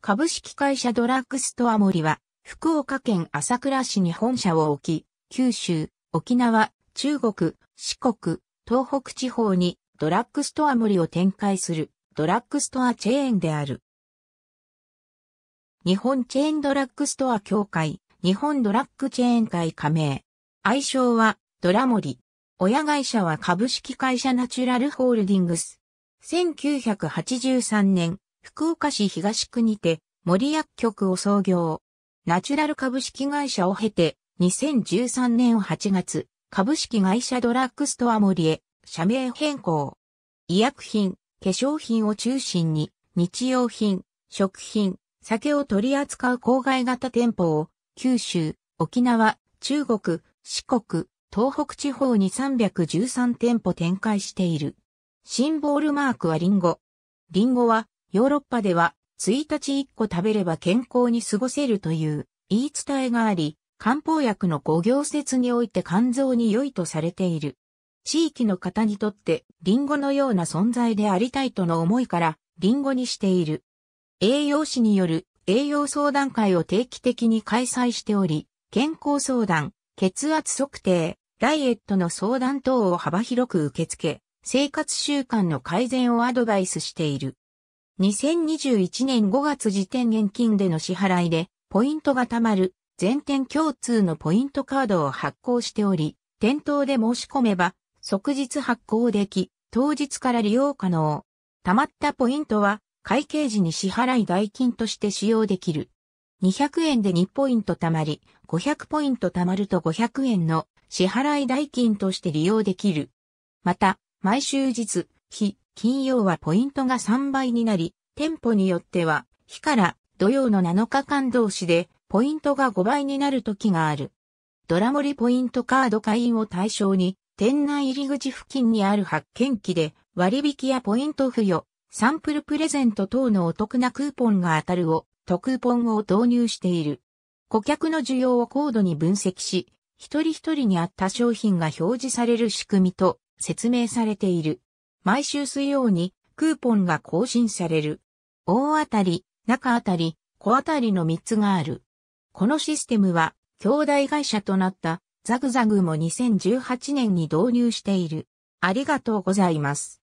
株式会社ドラッグストア森は、福岡県朝倉市に本社を置き、九州、沖縄、中国、四国、東北地方にドラッグストア森を展開するドラッグストアチェーンである。日本チェーンドラッグストア協会、日本ドラッグチェーン会加盟。愛称はドラ森。親会社は株式会社ナチュラルホールディングス。1983年、福岡市東区にて森薬局を創業。ナチュラル株式会社を経て、2013年8月、株式会社ドラッグストア森へ社名変更。医薬品、化粧品を中心に、日用品、食品、酒を取り扱う郊外型店舗を、九州、沖縄、中国、四国、東北地方に313店舗展開している。シンボールマークはリンゴ。リンゴはヨーロッパでは、1日1個食べれば健康に過ごせるという言い伝えがあり、漢方薬の五行説において肝臓に良いとされている。地域の方にとってリンゴのような存在でありたいとの思いからリンゴにしている。栄養士による栄養相談会を定期的に開催しており、健康相談、血圧測定、ダイエットの相談等を幅広く受け付け、生活習慣の改善をアドバイスしている。2021年5月時点現金での支払いで、ポイントが貯まる、全店共通のポイントカードを発行しており、店頭で申し込めば、即日発行でき、当日から利用可能。貯まったポイントは、会計時に支払い代金として使用できる。200円で2ポイント貯まり、500ポイント貯まると500円の支払い代金として利用できる。また、毎週日、日、金曜はポイントが3倍になり、店舗によっては、日から土曜の7日間同士で、ポイントが5倍になる時がある。ドラ盛りポイントカード会員を対象に、店内入り口付近にある発見機で、割引やポイント付与、サンプルプレゼント等のお得なクーポンが当たるを、とクーポンを導入している。顧客の需要を高度に分析し、一人一人に合った商品が表示される仕組みと説明されている。毎週水曜にクーポンが更新される。大当たり、中当たり、小当たりの3つがある。このシステムは、兄弟会社となったザグザグも2018年に導入している。ありがとうございます。